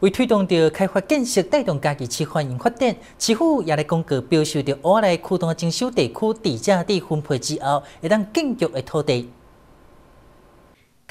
为推动着开发建设，带动家己区繁荣发展，市府也来公告标示着我来扩大征收地区地价地分配之后，会当建筑的土地。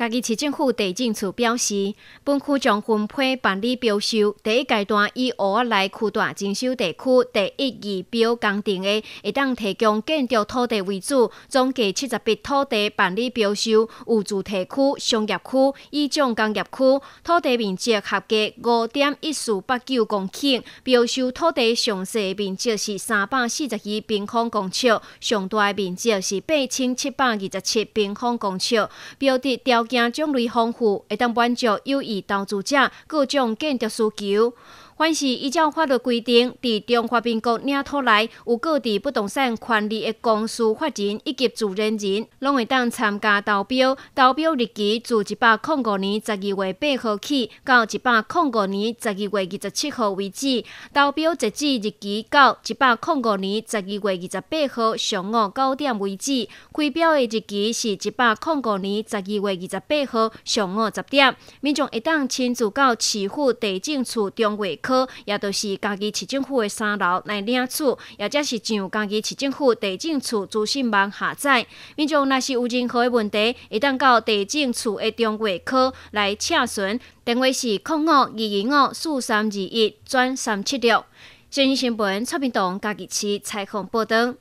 嘉义市政府地政处表示，本区将分配办理标修，第一阶段以乌来区段征收地区第一二标工程的，会当提供建筑土地为主，总计七十八土地办理标修，有主题区、商业区、以重工业区，土地面积合计五点一四八九公顷，标修土地详细面积是三百四十二平方公尺，上大面积是八千七百二十七平方公尺，标的标。品种类丰富，会当满足有意投资者各种建筑需求。凡是依照法律规定，伫中华民国领土内有各地不动产权利的公司法人以及自然人，拢会当参加投标。投标日期自一百零五年十二月八号起，到一百零五年十二月二十七号为止。投标截止日期到一百零五年十二月二十八号上午九点为止。开标的日期是一百零五年十二月二。十八号上午十点，民众一旦亲自到市府地政处中话科，也就是家己市政府的三楼来领取，也则是上家己市政府地政处资讯网下载。民众若是有任何的问题，会当到地政处的中话科来查询，电话是零五二二五四三二一转三七六。新闻新闻出明总家己市采访报道。